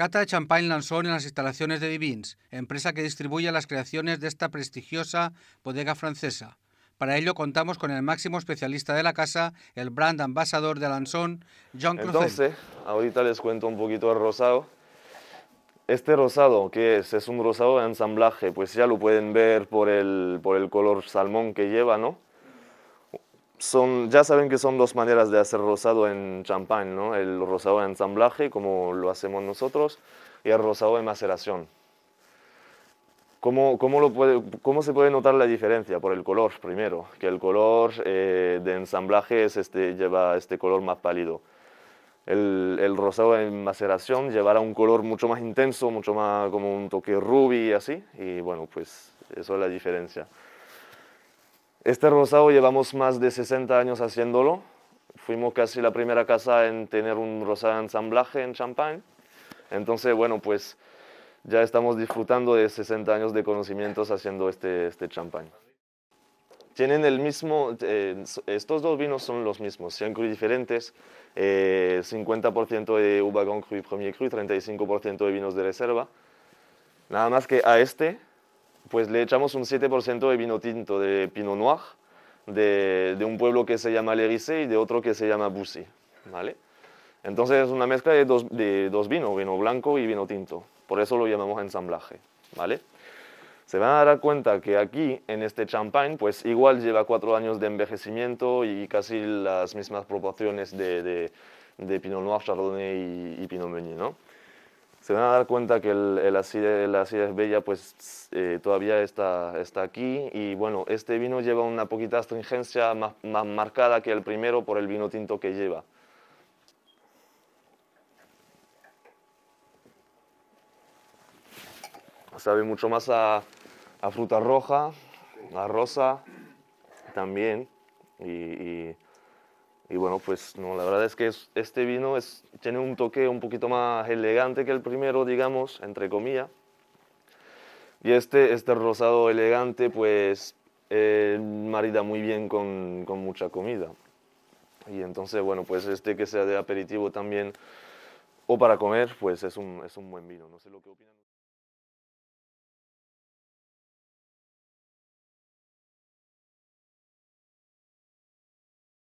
Cata de Champagne lanzó en las instalaciones de Vivins, empresa que distribuye las creaciones de esta prestigiosa bodega francesa. Para ello contamos con el máximo especialista de la casa, el brand ambassador de Lanzón, John claude Entonces, ahorita les cuento un poquito el rosado. Este rosado, que es? Es un rosado de ensamblaje, pues ya lo pueden ver por el, por el color salmón que lleva, ¿no? son, ya saben que son dos maneras de hacer rosado en champán, ¿no? El rosado de ensamblaje, como lo hacemos nosotros, y el rosado de maceración. ¿Cómo, cómo, lo ¿Cómo, se puede notar la diferencia? Por el color, primero, que el color eh, de ensamblaje este, lleva este color más pálido. El, el, rosado en maceración llevará un color mucho más intenso, mucho más como un toque rubí y así, y bueno, pues eso es la diferencia. Este rosado llevamos más de 60 años haciéndolo. Fuimos casi la primera casa en tener un rosado de ensamblaje en Champagne. Entonces, bueno, pues ya estamos disfrutando de 60 años de conocimientos haciendo este, este champán. Tienen el mismo, eh, estos dos vinos son los mismos, 100 cru diferentes, 50% eh, de uva Grand Cru Premier Cru, 35% de vinos de reserva. Nada más que a este pues le echamos un 7% de vino tinto de Pinot Noir, de, un pueblo que se llama Lerice y de otro que se llama Bussy, ¿vale? Entonces es una mezcla de dos, vinos, vino blanco y vino tinto. Por eso lo llamamos ensamblaje, ¿vale? Se van a dar cuenta que aquí, en este champagne, pues igual lleva cuatro años de envejecimiento y casi las mismas proporciones de, Pinot Noir, Chardonnay y se van a dar cuenta que el, el, acidez, bella pues eh, todavía está, está aquí y bueno, este vino lleva una poquita astringencia más, marcada que el primero por el vino tinto que lleva. Sabe mucho más a, a fruta roja, a rosa también y y bueno, pues no, la verdad es que este vino es, tiene un toque un poquito más elegante que el primero, digamos, entre comillas. Y este, este rosado elegante, pues eh, marida muy bien con, con, mucha comida. Y entonces, bueno, pues este que sea de aperitivo también o para comer, pues es un, es un buen vino. No sé lo que opinan.